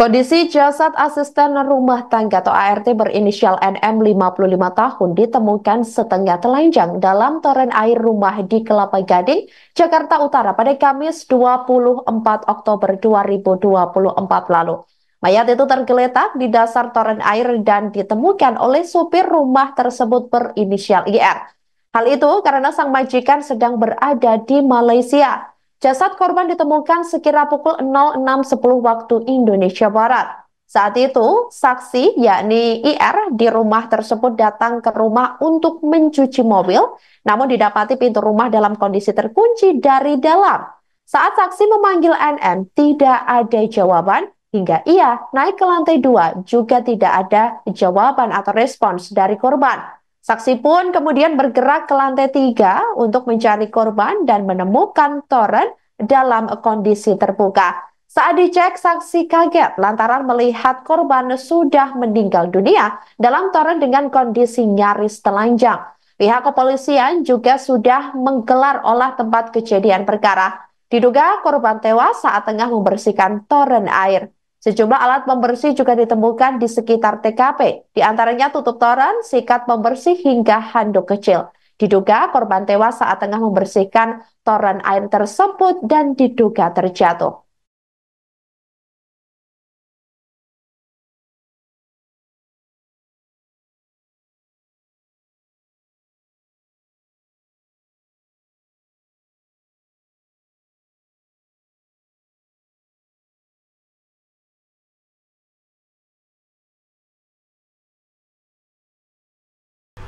Kondisi jasad asisten rumah tangga atau ART berinisial NM 55 tahun ditemukan setengah telanjang dalam toren air rumah di Kelapa Gading, Jakarta Utara pada Kamis 24 Oktober 2024 lalu. Mayat itu tergeletak di dasar toren air dan ditemukan oleh supir rumah tersebut berinisial IR. Hal itu karena sang majikan sedang berada di Malaysia. Jasad korban ditemukan sekira pukul 06.10 waktu Indonesia Barat. Saat itu, saksi yakni IR di rumah tersebut datang ke rumah untuk mencuci mobil, namun didapati pintu rumah dalam kondisi terkunci dari dalam. Saat saksi memanggil NN, tidak ada jawaban, hingga ia naik ke lantai dua juga tidak ada jawaban atau respons dari korban. Saksi pun kemudian bergerak ke lantai tiga untuk mencari korban dan menemukan Toren dalam kondisi terbuka. Saat dicek, saksi kaget lantaran melihat korban sudah meninggal dunia dalam toren dengan kondisi nyaris telanjang. Pihak kepolisian juga sudah menggelar olah tempat kejadian perkara. Diduga korban tewas saat tengah membersihkan toren air. Sejumlah alat pembersih juga ditemukan di sekitar TKP, di antaranya tutup toren, sikat pembersih, hingga handuk kecil. Diduga korban tewas saat tengah membersihkan toren air tersebut dan diduga terjatuh.